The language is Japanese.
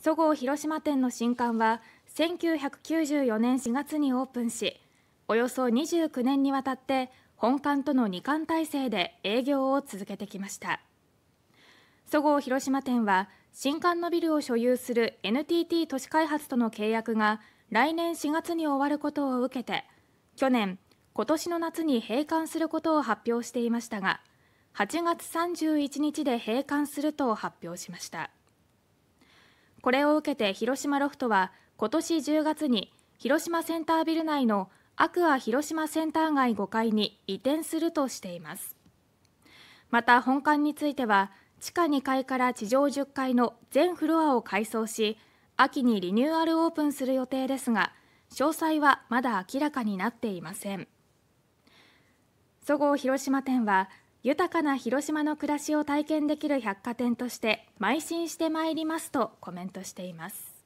そごう広島店の新館は1994年4月にオープンしおよそ29年にわたって本館との2冠体制で営業を続けてきましたそごう広島店は新館のビルを所有する NTT 都市開発との契約が来年4月に終わることを受けて去年今年の夏に閉館することを発表していましたが8月31日で閉館すると発表しましたこれを受けて広島ロフトは今年10月に広島センタービル内のアクア広島センター街5階に移転するとしていますまた本館については地下2階から地上10階の全フロアを改装し秋にリニューアルオープンする予定ですが詳細はまだ明らかになっていませんそごう広島店は豊かな広島の暮らしを体験できる百貨店として邁進してまいりますとコメントしています